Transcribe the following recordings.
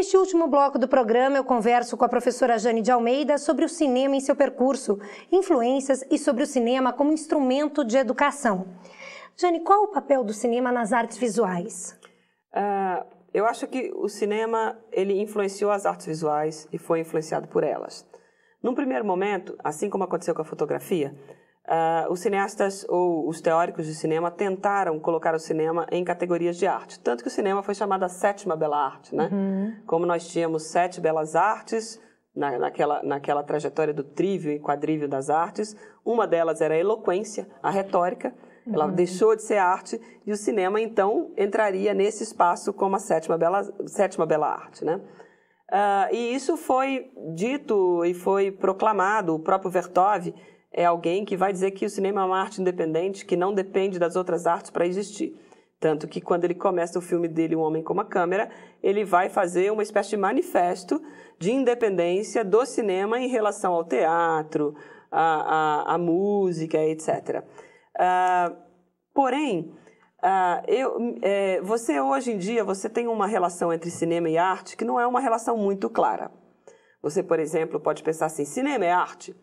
Neste último bloco do programa, eu converso com a professora Jane de Almeida sobre o cinema em seu percurso, influências e sobre o cinema como instrumento de educação. Jane, qual o papel do cinema nas artes visuais? Uh, eu acho que o cinema ele influenciou as artes visuais e foi influenciado por elas. Num primeiro momento, assim como aconteceu com a fotografia, Uh, os cineastas ou os teóricos de cinema tentaram colocar o cinema em categorias de arte. Tanto que o cinema foi chamado a sétima bela arte, né? Uhum. Como nós tínhamos sete belas artes na, naquela, naquela trajetória do trívio e quadrívio das artes, uma delas era a eloquência, a retórica, ela uhum. deixou de ser arte e o cinema, então, entraria nesse espaço como a sétima bela, sétima bela arte, né? Uh, e isso foi dito e foi proclamado, o próprio Vertov é alguém que vai dizer que o cinema é uma arte independente, que não depende das outras artes para existir. Tanto que quando ele começa o filme dele, Um Homem com uma Câmera, ele vai fazer uma espécie de manifesto de independência do cinema em relação ao teatro, à, à, à música, etc. Uh, ah, porém, uh, eu, é, você hoje em dia você tem uma relação entre cinema e arte que não é uma relação muito clara. Você, por exemplo, pode pensar assim: cinema é arte?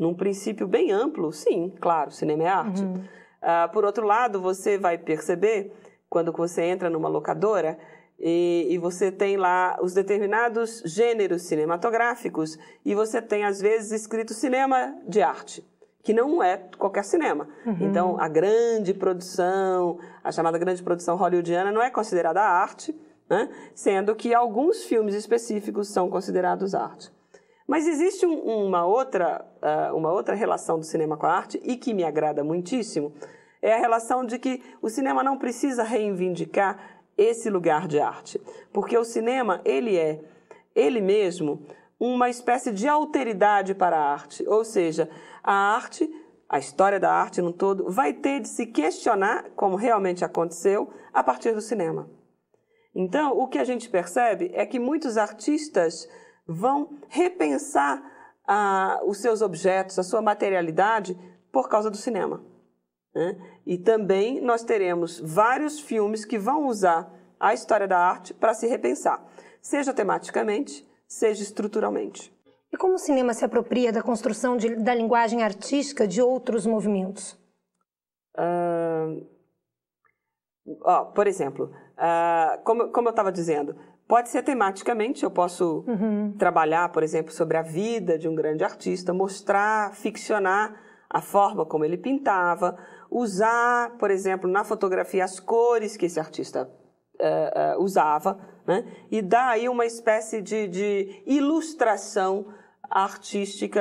Num princípio bem amplo, sim, claro, cinema é arte. Uhum. Uh, por outro lado, você vai perceber, quando você entra numa locadora, e, e, você tem lá os determinados gêneros cinematográficos e você tem às vezes escrito cinema de arte que não é qualquer cinema. Uhum. Então, a grande produção, a chamada grande produção hollywoodiana, não é considerada arte, né? sendo que alguns filmes específicos são considerados arte. Mas existe um, uma, outra, uh, uma outra relação do cinema com a arte e que me agrada muitíssimo, é a relação de que o cinema não precisa reivindicar esse lugar de arte, porque o cinema, ele é, ele mesmo, uma espécie de alteridade para a arte, ou seja, a arte, a história da arte no todo, vai ter de se questionar, como realmente aconteceu, a partir do cinema. Então, o que a gente percebe é que muitos artistas vão repensar ah, os seus objetos, a sua materialidade por causa do cinema. Né? E também nós teremos vários filmes que vão usar a história da arte para se repensar, seja tematicamente, seja estruturalmente. E como o cinema se apropria da construção de, da linguagem artística de outros movimentos? Uh, por exemplo, uh, como, como eu estava dizendo, Pode ser tematicamente, eu posso uhum. trabalhar, por exemplo, sobre a vida de um grande artista, mostrar, ficcionar a forma como ele pintava, usar, por exemplo, na fotografia as cores que esse artista uh, uh, usava, né? e dar aí uma espécie de, de ilustração artística,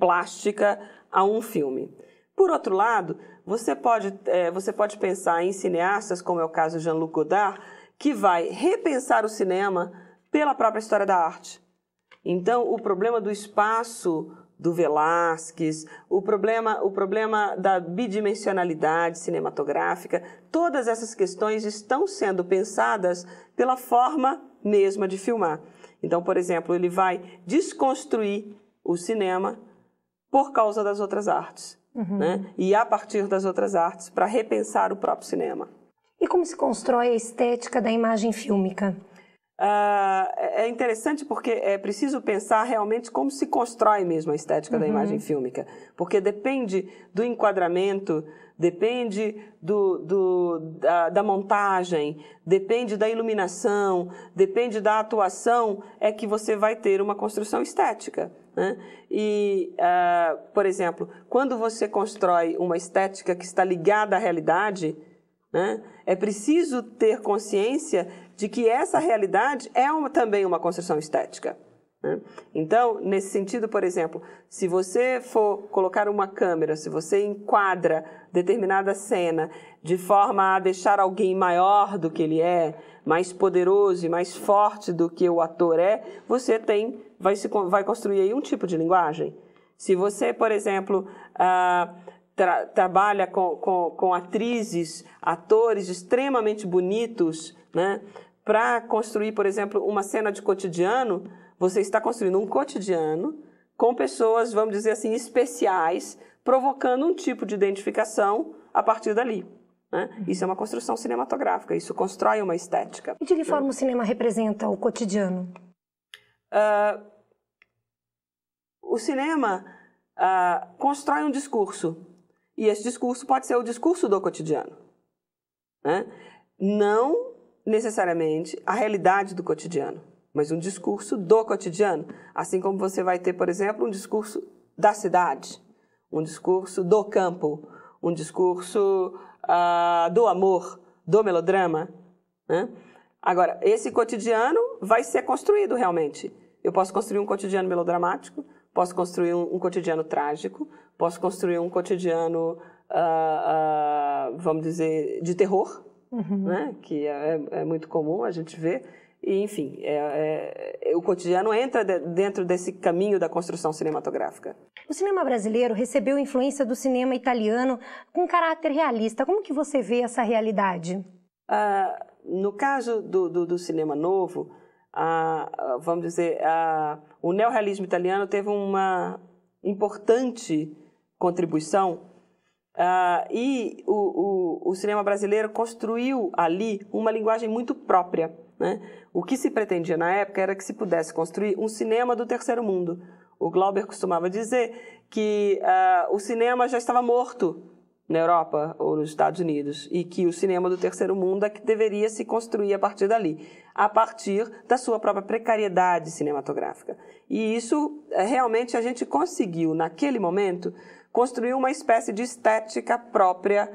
plástica a um filme. Por outro lado, você pode, é, você pode pensar em cineastas, como é o caso de Jean-Luc Godard, que vai repensar o cinema pela própria história da arte. Então, o problema do espaço do Velázquez, o problema, o problema da bidimensionalidade cinematográfica, todas essas questões estão sendo pensadas pela forma mesma de filmar. Então, por exemplo, ele vai desconstruir o cinema por causa das outras artes, uhum. né? E a partir das outras artes para repensar o próprio cinema. E como se constrói a estética da imagem fílmica? Uh, é interessante porque é preciso pensar realmente como se constrói mesmo a estética uhum. da imagem fílmica, porque depende do enquadramento, depende do, do da, da, montagem, depende da iluminação, depende da atuação, é que você vai ter uma construção estética. Né? E, uh, por exemplo, quando você constrói uma estética que está ligada à realidade, né? É preciso ter consciência de que essa realidade é uma, também uma construção estética. Né? Então, nesse sentido, por exemplo, se você for colocar uma câmera, se você enquadra determinada cena de forma a deixar alguém maior do que ele é, mais poderoso e mais forte do que o ator é, você tem vai, se, vai construir aí um tipo de linguagem. Se você, por exemplo, ah, tra trabalha com, com, com atrizes, atores extremamente bonitos, né? Para construir, por exemplo, uma cena de cotidiano, você está construindo um cotidiano com pessoas, vamos dizer assim, especiais, provocando um tipo de identificação a partir dali. Né? Isso é uma construção cinematográfica, isso constrói uma estética. E de que né? forma o cinema representa o cotidiano? Uh, o cinema uh, constrói um discurso. E esse discurso pode ser o discurso do cotidiano. Né? Não necessariamente a realidade do cotidiano, mas um discurso do cotidiano. Assim como você vai ter, por exemplo, um discurso da cidade, um discurso do campo, um discurso uh, do amor, do melodrama. Né? Agora, esse cotidiano vai ser construído realmente. Eu posso construir um cotidiano melodramático, posso construir um, um cotidiano trágico, posso construir um cotidiano, uh, uh, vamos dizer, de terror, uhum. né? que é, é, muito comum a gente ver. E, enfim, é, é, o cotidiano entra de, dentro desse caminho da construção cinematográfica. O cinema brasileiro recebeu influência do cinema italiano com caráter realista. Como que você vê essa realidade? Uh, no caso do, do, do cinema novo, a, vamos dizer, a, o neorrealismo italiano teve uma importante contribuição Uh, e o, o, o, cinema brasileiro construiu ali uma linguagem muito própria. Né? O que se pretendia na época era que se pudesse construir um cinema do terceiro mundo. O Glauber costumava dizer que uh, o cinema já estava morto na Europa ou nos Estados Unidos e que o cinema do terceiro mundo é que deveria se construir a partir dali, a partir da sua própria precariedade cinematográfica. E isso eh, realmente a gente conseguiu naquele momento construir uma espécie de estética própria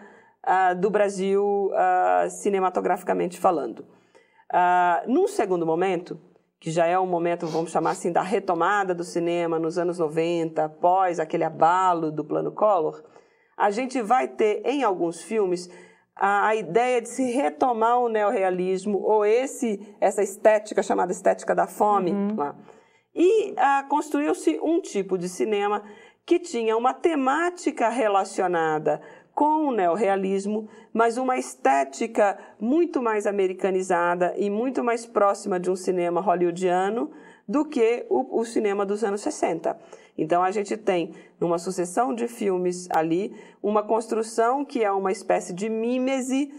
uh, do Brasil uh, cinematograficamente falando. Uh, num segundo momento, que já é um momento, vamos chamar assim, da retomada do cinema nos anos 90, após aquele abalo do plano Collor, a gente vai ter em alguns filmes a, a ideia de se retomar o neorrealismo ou esse essa estética chamada estética da fome uhum. lá. E ah, construiu-se um tipo de cinema que tinha uma temática relacionada com o neorrealismo, mas uma estética muito mais americanizada e muito mais próxima de um cinema hollywoodiano do que o, o cinema dos anos 60. Então a gente tem, numa sucessão de filmes ali, uma construção que é uma espécie de mímese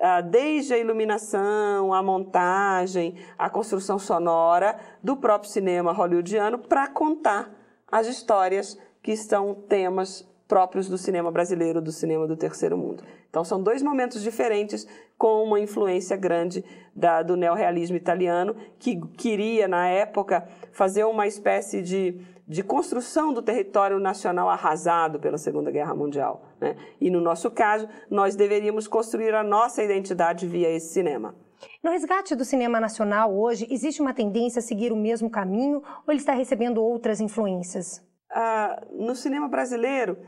ah, desde a iluminação, a montagem, a construção sonora do próprio cinema hollywoodiano para contar as histórias que são temas próprios do cinema brasileiro, do cinema do terceiro mundo. Então são dois momentos diferentes com uma influência grande da, do neorrealismo italiano que queria na época fazer uma espécie de de construção do território nacional arrasado pela Segunda Guerra Mundial. Né? E no nosso caso, nós deveríamos construir a nossa identidade via esse cinema. No resgate do cinema nacional hoje, existe uma tendência a seguir o mesmo caminho ou ele está recebendo outras influências? Ah, no cinema brasileiro,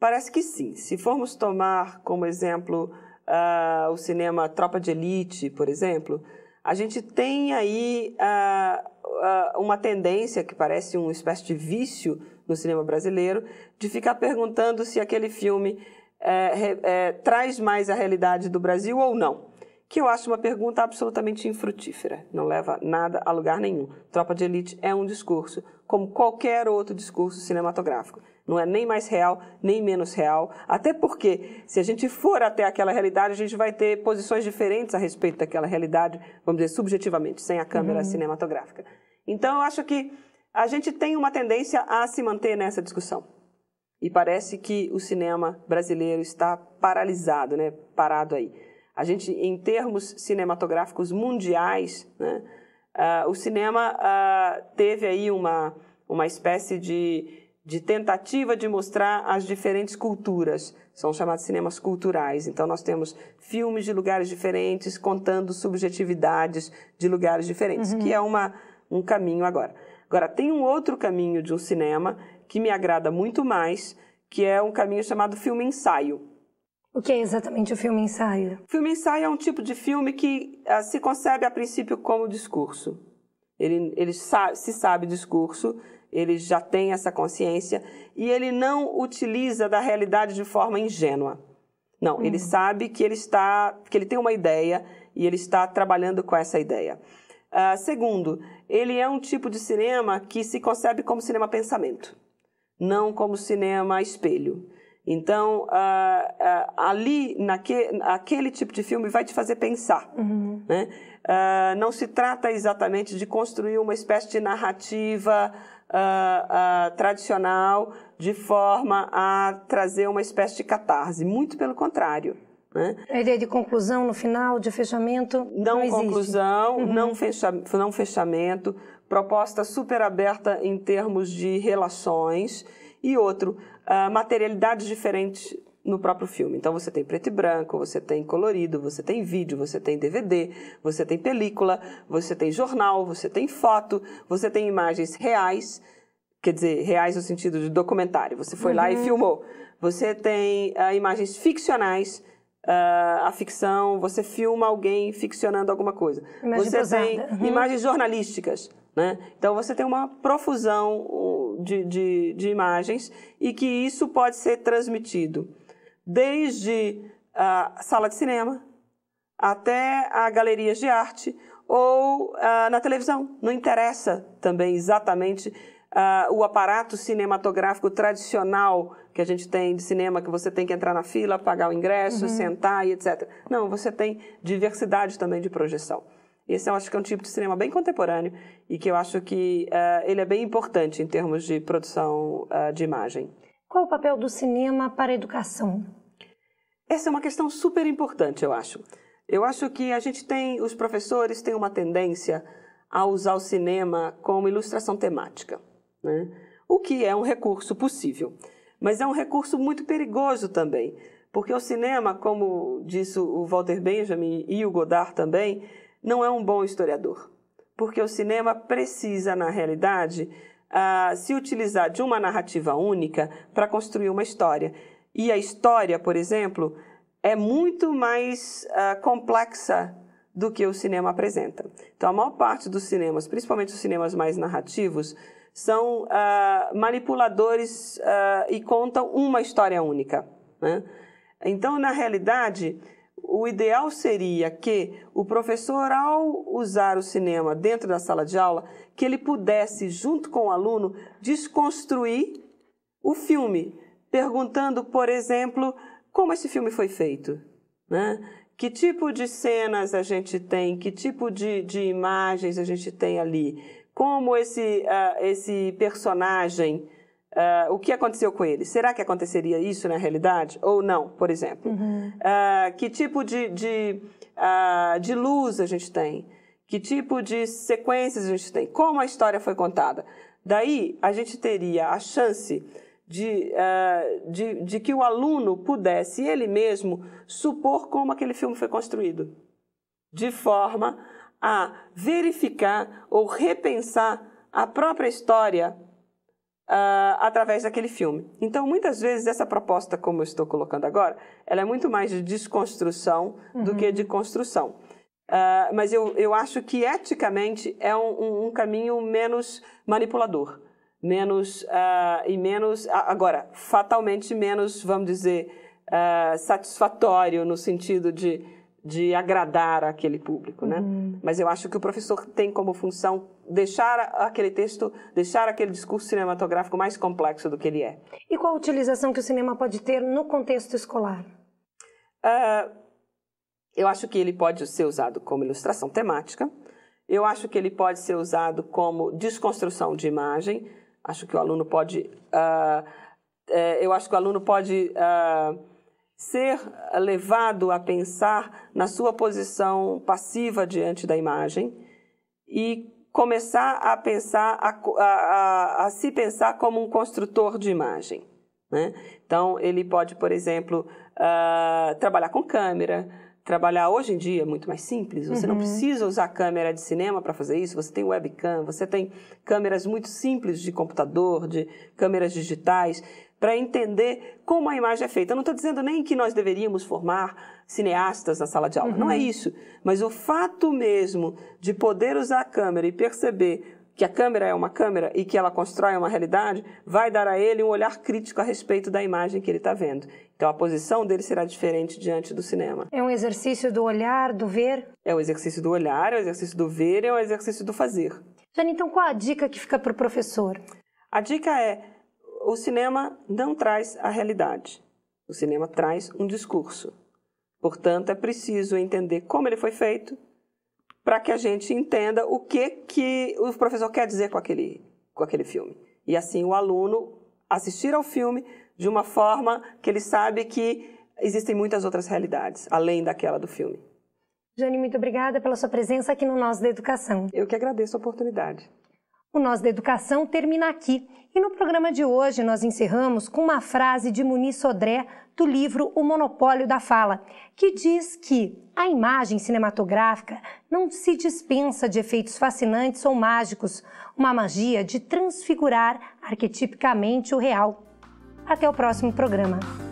parece que sim. Se formos tomar como exemplo ah, o cinema Tropa de Elite, por exemplo, a gente tem aí uh, uh, uma tendência que parece uma espécie de vício no cinema brasileiro de ficar perguntando se aquele filme é, é, traz mais a realidade do Brasil ou não. Que eu acho uma pergunta absolutamente infrutífera, não leva nada a lugar nenhum. Tropa de Elite é um discurso, como qualquer outro discurso cinematográfico. Não é nem mais real, nem menos real. Até porque, se a gente for até aquela realidade, a gente vai ter posições diferentes a respeito daquela realidade, vamos dizer, subjetivamente, sem a câmera uhum. cinematográfica. Então, eu acho que a gente tem uma tendência a se manter nessa discussão. E parece que o cinema brasileiro está paralisado, né? parado aí. A gente, em termos cinematográficos mundiais, né? Uh, o cinema uh, teve aí uma, uma espécie de de tentativa de mostrar as diferentes culturas. São chamados cinemas culturais. Então, nós temos filmes de lugares diferentes contando subjetividades de lugares diferentes, uhum. que é uma, um caminho agora. Agora, tem um outro caminho de um cinema que me agrada muito mais, que é um caminho chamado filme-ensaio. O que é exatamente o filme-ensaio? Filme-ensaio é um tipo de filme que uh, se concebe, a princípio, como discurso. Ele, ele sa se sabe discurso, ele já tem essa consciência e ele não utiliza da realidade de forma ingênua. Não, uhum. ele sabe que ele está, que ele tem uma ideia e ele está trabalhando com essa ideia. Uh, segundo, ele é um tipo de cinema que se concebe como cinema pensamento, não como cinema espelho. Então, ali, naque, aquele tipo de filme vai te fazer pensar. Uhum. Né? Ah, não se trata exatamente de construir uma espécie de narrativa ah, ah, tradicional de forma a trazer uma espécie de catarse. Muito pelo contrário. Né? A ideia de conclusão no final, de fechamento? Não, não conclusão, uhum. não, fecha, não fechamento, proposta super aberta em termos de relações. E outro, ah, materialidades diferentes no próprio filme. Então você tem preto e branco, você tem colorido, você tem vídeo, você tem DVD, você tem película, você tem jornal, você tem foto, você tem imagens reais, quer dizer, reais no sentido de documentário. Você foi uhum. lá e uhum. filmou. Você tem uh, imagens ficcionais, uh, a ficção, você filma alguém ficcionando alguma coisa. Imagem você tem uhum. imagens jornalísticas, né? Então você tem uma profusão de, de, de imagens e que isso pode ser transmitido desde a sala de cinema até a galerias de arte ou ah, na televisão. Não interessa também exatamente ah, o aparato cinematográfico tradicional que a gente tem de cinema, que você tem que entrar na fila, pagar o ingresso, uhum. sentar e etc. Não, você tem diversidade também de projeção. Esse eu acho que é um tipo de cinema bem contemporâneo e que eu acho que uh, ele é bem importante em termos de produção uh, de imagem. Qual o papel do cinema para a educação? Essa é uma questão super importante, eu acho. Eu acho que a gente tem, os professores têm uma tendência a usar o cinema como ilustração temática, né? o que é um recurso possível, mas é um recurso muito perigoso também, porque o cinema, como disse o Walter Benjamin e o Godard também, não é um bom historiador, porque o cinema precisa, na realidade, uh, se utilizar de uma narrativa única para construir uma história. E a história, por exemplo, é muito mais uh, complexa do que o cinema apresenta. Então, a maior parte dos cinemas, principalmente os cinemas mais narrativos, são uh, manipuladores uh, e contam uma história única. Né? Então, na realidade, o ideal seria que o professor, ao usar o cinema dentro da sala de aula, que ele pudesse, junto com o aluno, desconstruir o filme, perguntando, por exemplo, como esse filme foi feito, né? Que tipo de cenas a gente tem, que tipo de, de imagens a gente tem ali, como esse, uh, esse personagem Uh, o que aconteceu com ele? Será que aconteceria isso na realidade ou não, por exemplo? Uhum. Uh, que tipo de, de, uh, de luz a gente tem? Que tipo de sequências a gente tem? Como a história foi contada? Daí, a gente teria a chance de, de, de que o aluno pudesse ele mesmo supor como aquele filme foi construído, de forma a verificar ou repensar a própria história uh, através daquele filme. Então, muitas vezes, essa proposta, como eu estou colocando agora, ela é muito mais de desconstrução uhum. do que de construção. Uh, mas eu, eu acho que eticamente é um, um, um caminho menos manipulador, menos uh, e menos agora fatalmente menos vamos dizer uh, satisfatório no sentido de de agradar aquele público, né? Uhum. Mas eu acho que o professor tem como função deixar aquele texto, deixar aquele discurso cinematográfico mais complexo do que ele é. E qual a utilização que o cinema pode ter no contexto escolar? Uh, eu acho que ele pode ser usado como ilustração temática. Eu acho que ele pode ser usado como desconstrução de imagem. Acho que o aluno pode. Uh, uh, eu acho que o aluno pode ah, ser levado a pensar na sua posição passiva diante da imagem e começar a pensar, a, a, a, a se pensar como um construtor de imagem. Né? Então, ele pode, por exemplo, uh, trabalhar com câmera, trabalhar hoje em dia é muito mais simples. Você uhum. não precisa usar câmera de cinema para fazer isso. Você tem webcam, você tem câmeras muito simples de computador, de câmeras digitais para entender como a imagem é feita. Eu não estou dizendo nem que nós deveríamos formar cineastas na sala de aula, uhum. não é uhum. isso. Mas o fato mesmo de poder usar a câmera e perceber que a câmera é uma câmera e que ela constrói uma realidade, vai dar a ele um olhar crítico a respeito da imagem que ele está vendo. Então a posição dele será diferente diante do cinema. É um exercício do olhar, do ver? É um exercício do olhar, é um exercício do ver, é um exercício do fazer. Jane, então qual a dica que fica para o professor? A dica é o cinema não traz a realidade. O cinema traz um discurso. Portanto, é preciso entender como ele foi feito para que a gente entenda o que, que o professor quer dizer com aquele, com aquele filme. E assim o aluno assistir ao filme de uma forma que ele sabe que existem muitas outras realidades, além daquela do filme. Jane, muito obrigada pela sua presença aqui no Nós da Educação. Eu que agradeço a oportunidade. O Nós da Educação termina aqui e no programa de hoje nós encerramos com uma frase de Muniz Sodré do livro O Monopólio da Fala, que diz que a imagem cinematográfica não se dispensa de efeitos fascinantes ou mágicos, uma magia de transfigurar arquetipicamente o real. Até o próximo programa.